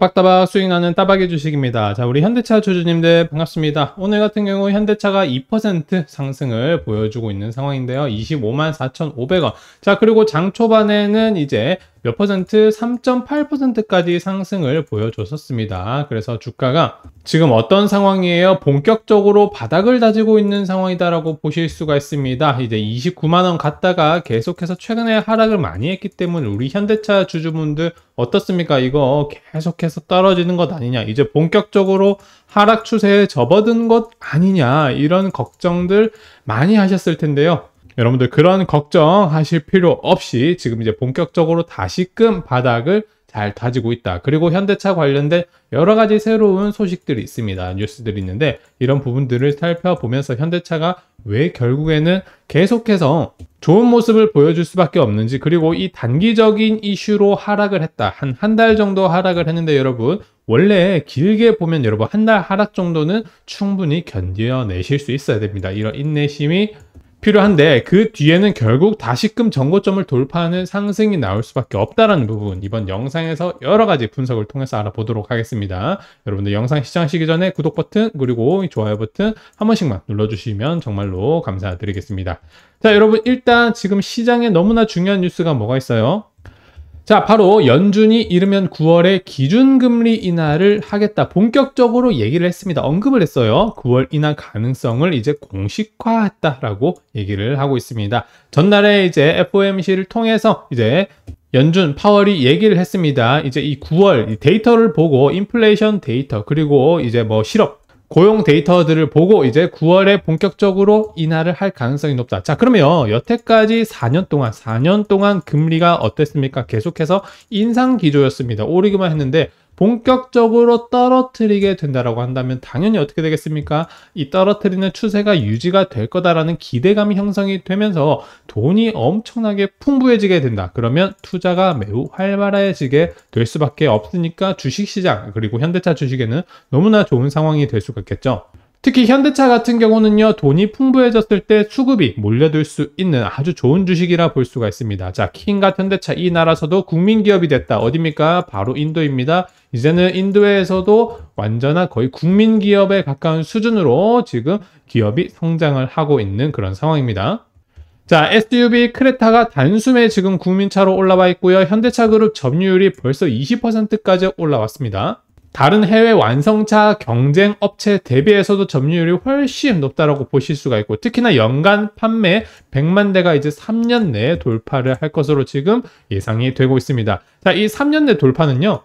따박따박 수익나는 따박의 주식입니다. 자, 우리 현대차 주주님들 반갑습니다. 오늘 같은 경우 현대차가 2% 상승을 보여주고 있는 상황인데요. 25만 4,500원. 자, 그리고 장 초반에는 이제 몇 퍼센트 3.8%까지 상승을 보여줬었습니다. 그래서 주가가 지금 어떤 상황이에요? 본격적으로 바닥을 다지고 있는 상황이다라고 보실 수가 있습니다. 이제 29만원 갔다가 계속해서 최근에 하락을 많이 했기 때문에 우리 현대차 주주분들 어떻습니까? 이거 계속해서 떨어지는 것 아니냐. 이제 본격적으로 하락 추세에 접어든 것 아니냐. 이런 걱정들 많이 하셨을 텐데요. 여러분들 그런 걱정하실 필요 없이 지금 이제 본격적으로 다시금 바닥을 잘 다지고 있다. 그리고 현대차 관련된 여러 가지 새로운 소식들이 있습니다. 뉴스들이 있는데 이런 부분들을 살펴보면서 현대차가 왜 결국에는 계속해서 좋은 모습을 보여줄 수밖에 없는지 그리고 이 단기적인 이슈로 하락을 했다. 한 한 달 정도 하락을 했는데 여러분 원래 길게 보면 여러분 한 달 하락 정도는 충분히 견뎌내실 수 있어야 됩니다. 이런 인내심이 필요한데 그 뒤에는 결국 다시금 정고점을 돌파하는 상승이 나올 수밖에 없다는 부분 이번 영상에서 여러 가지 분석을 통해서 알아보도록 하겠습니다. 여러분들 영상 시청하시기 전에 구독 버튼 그리고 좋아요 버튼 한 번씩만 눌러주시면 정말로 감사드리겠습니다. 자 여러분 일단 지금 시장에 너무나 중요한 뉴스가 뭐가 있어요? 자, 바로 연준이 이르면 9월에 기준금리 인하를 하겠다. 본격적으로 얘기를 했습니다. 언급을 했어요. 9월 인하 가능성을 이제 공식화했다라고 얘기를 하고 있습니다. 전날에 이제 FOMC를 통해서 이제 연준 파월이 얘기를 했습니다. 이제 이 9월 데이터를 보고 인플레이션 데이터 그리고 이제 뭐 실업 고용 데이터들을 보고 이제 9월에 본격적으로 인하를 할 가능성이 높다. 자, 그러면 여태까지 4년 동안, 4년 동안 금리가 어땠습니까? 계속해서 인상 기조였습니다. 오르기만 했는데 본격적으로 떨어뜨리게 된다라고 한다면 당연히 어떻게 되겠습니까? 이 떨어뜨리는 추세가 유지가 될 거다라는 기대감이 형성이 되면서 돈이 엄청나게 풍부해지게 된다. 그러면 투자가 매우 활발해지게 될 수밖에 없으니까 주식시장 그리고 현대차 주식에는 너무나 좋은 상황이 될 수가 있겠죠. 특히 현대차 같은 경우는요, 돈이 풍부해졌을 때 수급이 몰려들 수 있는 아주 좋은 주식이라 볼 수가 있습니다. 자, 킹과 현대차 이 나라서도 국민 기업이 됐다. 어딥니까? 바로 인도입니다. 이제는 인도에서도 완전한 거의 국민 기업에 가까운 수준으로 지금 기업이 성장을 하고 있는 그런 상황입니다. 자, SUV 크레타가 단숨에 지금 국민차로 올라와 있고요. 현대차 그룹 점유율이 벌써 20%까지 올라왔습니다. 다른 해외 완성차 경쟁 업체 대비해서도 점유율이 훨씬 높다라고 보실 수가 있고 특히나 연간 판매 100만 대가 이제 3년 내에 돌파를 할 것으로 지금 예상이 되고 있습니다. 자, 이 3년 내 돌파는요.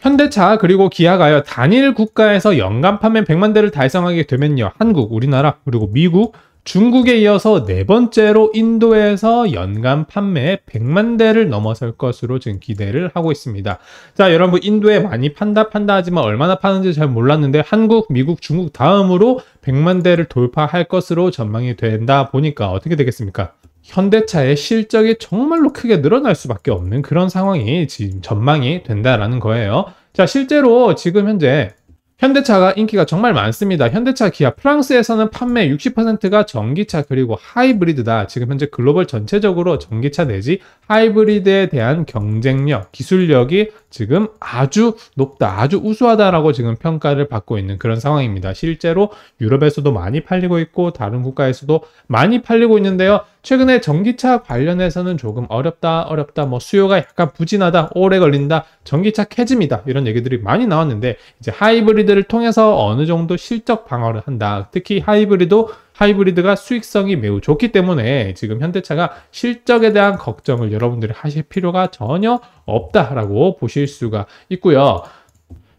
현대차 그리고 기아가요 단일 국가에서 연간 판매 100만 대를 달성하게 되면요 한국, 우리나라 그리고 미국 중국에 이어서 네 번째로 인도에서 연간 판매 100만 대를 넘어설 것으로 지금 기대를 하고 있습니다. 자, 여러분 인도에 많이 판다 판다 하지만 얼마나 파는지 잘 몰랐는데 한국, 미국, 중국 다음으로 100만 대를 돌파할 것으로 전망이 된다 보니까 어떻게 되겠습니까? 현대차의 실적이 정말로 크게 늘어날 수밖에 없는 그런 상황이 지금 전망이 된다라는 거예요. 자, 실제로 지금 현재 현대차가 인기가 정말 많습니다. 현대차 기아 프랑스에서는 판매 60%가 전기차 그리고 하이브리드다. 지금 현재 글로벌 전체적으로 전기차 내지 하이브리드에 대한 경쟁력, 기술력이 지금 아주 높다, 아주 우수하다라고 지금 평가를 받고 있는 그런 상황입니다. 실제로 유럽에서도 많이 팔리고 있고 다른 국가에서도 많이 팔리고 있는데요. 최근에 전기차 관련해서는 조금 어렵다, 어렵다, 뭐 수요가 약간 부진하다, 오래 걸린다, 전기차 캐짐이다 이런 얘기들이 많이 나왔는데 이제 하이브리드를 통해서 어느 정도 실적 방어를 한다. 특히 하이브리드 하이브리드가 수익성이 매우 좋기 때문에 지금 현대차가 실적에 대한 걱정을 여러분들이 하실 필요가 전혀 없다라고 보실 수가 있고요.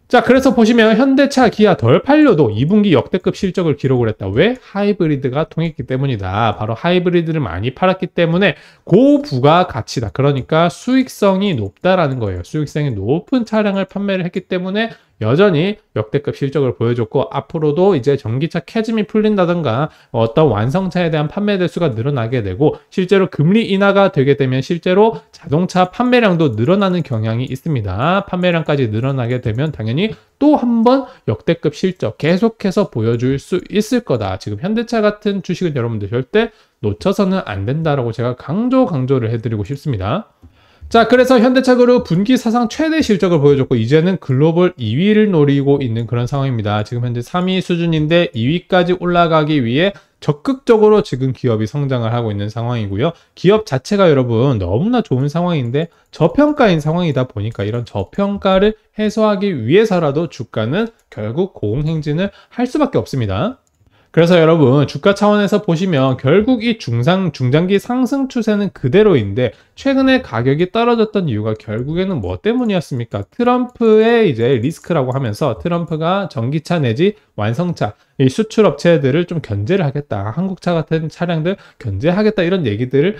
자 그래서 보시면 현대차 기아 덜 팔려도 2분기 역대급 실적을 기록을 했다 왜 하이브리드가 통했기 때문이다 바로 하이브리드를 많이 팔았기 때문에 고부가 가치다 그러니까 수익성이 높다라는 거예요 수익성이 높은 차량을 판매를 했기 때문에 여전히 역대급 실적을 보여줬고 앞으로도 이제 전기차 캐짐이 풀린다든가 어떤 완성차에 대한 판매 대수가 늘어나게 되고 실제로 금리 인하가 되게 되면 실제로 자동차 판매량도 늘어나는 경향이 있습니다. 판매량까지 늘어나게 되면 당연히 또 한 번 역대급 실적 계속해서 보여줄 수 있을 거다. 지금 현대차 같은 주식은 여러분들 절대 놓쳐서는 안 된다라고 제가 강조 강조를 해드리고 싶습니다. 자, 그래서 현대차그룹 분기 사상 최대 실적을 보여줬고 이제는 글로벌 2위를 노리고 있는 그런 상황입니다. 지금 현재 3위 수준인데 2위까지 올라가기 위해 적극적으로 지금 기업이 성장을 하고 있는 상황이고요. 기업 자체가 여러분 너무나 좋은 상황인데 저평가인 상황이다 보니까 이런 저평가를 해소하기 위해서라도 주가는 결국 고공행진을 할 수밖에 없습니다. 그래서 여러분 주가 차원에서 보시면 결국 이 중상 중장기 상승 추세는 그대로인데 최근에 가격이 떨어졌던 이유가 결국에는 뭐 때문이었습니까? 트럼프의 이제 리스크라고 하면서 트럼프가 전기차 내지 완성차 이 수출 업체들을 좀 견제를 하겠다. 한국차 같은 차량들 견제하겠다 이런 얘기들을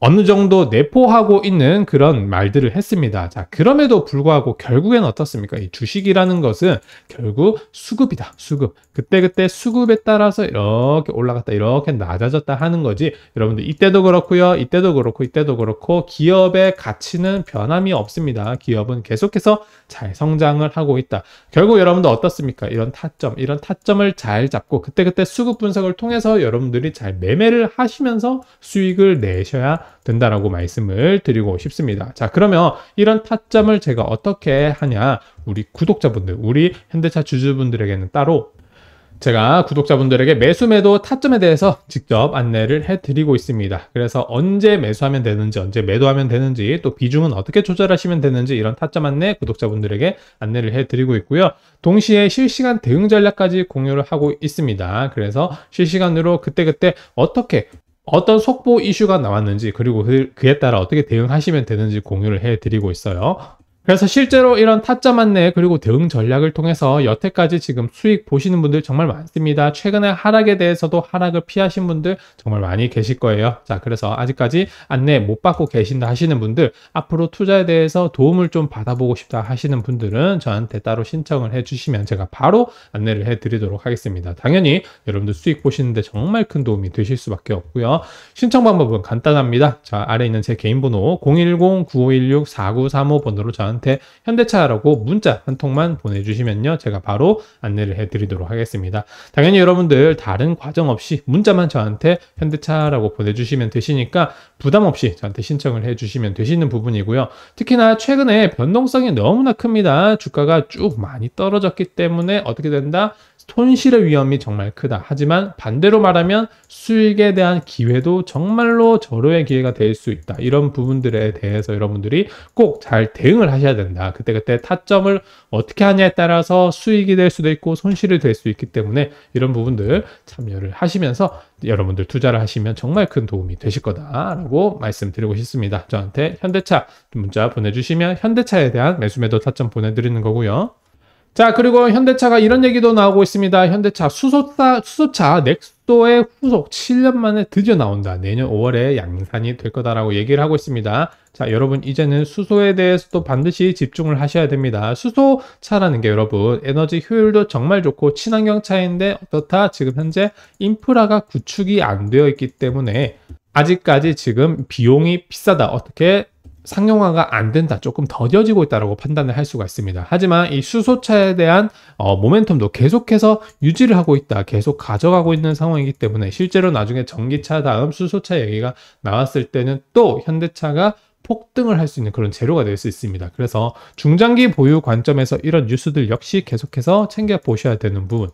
어느 정도 내포하고 있는 그런 말들을 했습니다. 자, 그럼에도 불구하고 결국엔 어떻습니까? 이 주식이라는 것은 결국 수급이다. 수급. 그때그때 수급에 따라서 이렇게 올라갔다, 이렇게 낮아졌다 하는 거지. 여러분들 이때도 그렇고요. 이때도 그렇고, 이때도 그렇고 기업의 가치는 변함이 없습니다. 기업은 계속해서 잘 성장을 하고 있다. 결국 여러분들 어떻습니까? 이런 타점, 이런 타점을 잘 잡고 그때그때 수급 분석을 통해서 여러분들이 잘 매매를 하시면서 수익을 내셔야 된다라고 말씀을 드리고 싶습니다. 자, 그러면 이런 타점을 제가 어떻게 하냐? 우리 구독자분들, 우리 현대차 주주분들에게는 따로 제가 구독자분들에게 매수 매도 타점에 대해서 직접 안내를 해드리고 있습니다. 그래서 언제 매수하면 되는지, 언제 매도하면 되는지, 또 비중은 어떻게 조절하시면 되는지 이런 타점 안내 구독자분들에게 안내를 해드리고 있고요. 동시에 실시간 대응 전략까지 공유를 하고 있습니다. 그래서 실시간으로 그때그때 어떻게 어떤 속보 이슈가 나왔는지 그리고 그, 그에 따라 어떻게 대응하시면 되는지 공유를 해드리고 있어요. 그래서 실제로 이런 타짜만내 그리고 대응 전략을 통해서 여태까지 지금 수익 보시는 분들 정말 많습니다. 최근에 하락에 대해서도 하락을 피하신 분들 정말 많이 계실 거예요. 자, 그래서 아직까지 안내 못 받고 계신다 하시는 분들, 앞으로 투자에 대해서 도움을 좀 받아보고 싶다 하시는 분들은 저한테 따로 신청을 해주시면 제가 바로 안내를 해드리도록 하겠습니다. 당연히 여러분들 수익 보시는데 정말 큰 도움이 되실 수밖에 없고요. 신청 방법은 간단합니다. 자, 아래 있는 제 개인 번호 010-9516-4935 번호로 저한테 저한테 현대차라고 문자 한 통만 보내주시면요. 제가 바로 안내를 해드리도록 하겠습니다. 당연히 여러분들 다른 과정 없이 문자만 저한테 현대차라고 보내주시면 되시니까 부담 없이 저한테 신청을 해주시면 되시는 부분이고요. 특히나 최근에 변동성이 너무나 큽니다. 주가가 쭉 많이 떨어졌기 때문에 어떻게 된다? 손실의 위험이 정말 크다. 하지만 반대로 말하면 수익에 대한 기회도 정말로 절호의 기회가 될 수 있다. 이런 부분들에 대해서 여러분들이 꼭 잘 대응을 하셔야 하셔야 된다. 그때그때 타점을 어떻게 하냐에 따라서 수익이 될 수도 있고 손실이 될 수 있기 때문에 이런 부분들 참여를 하시면서 여러분들 투자를 하시면 정말 큰 도움이 되실 거다라고 말씀드리고 싶습니다. 저한테 현대차 문자 보내주시면 현대차에 대한 매수 매도 타점 보내드리는 거고요. 자 그리고 현대차가 이런 얘기도 나오고 있습니다. 현대차 수소차, 수소차 넥소의 후속 7년 만에 드디어 나온다. 내년 5월에 양산이 될 거다라고 얘기를 하고 있습니다. 자 여러분 이제는 수소에 대해서도 반드시 집중을 하셔야 됩니다. 수소차라는 게 여러분 에너지 효율도 정말 좋고 친환경 차인데 어떻다 지금 현재 인프라가 구축이 안 되어 있기 때문에 아직까지 지금 비용이 비싸다 어떻게 상용화가 안 된다, 조금 더뎌지고 있다라고 판단을 할 수가 있습니다. 하지만 이 수소차에 대한 어, 모멘텀도 계속해서 유지를 하고 있다, 계속 가져가고 있는 상황이기 때문에 실제로 나중에 전기차 다음 수소차 얘기가 나왔을 때는 또 현대차가 폭등을 할 수 있는 그런 재료가 될 수 있습니다. 그래서 중장기 보유 관점에서 이런 뉴스들 역시 계속해서 챙겨 보셔야 되는 부분.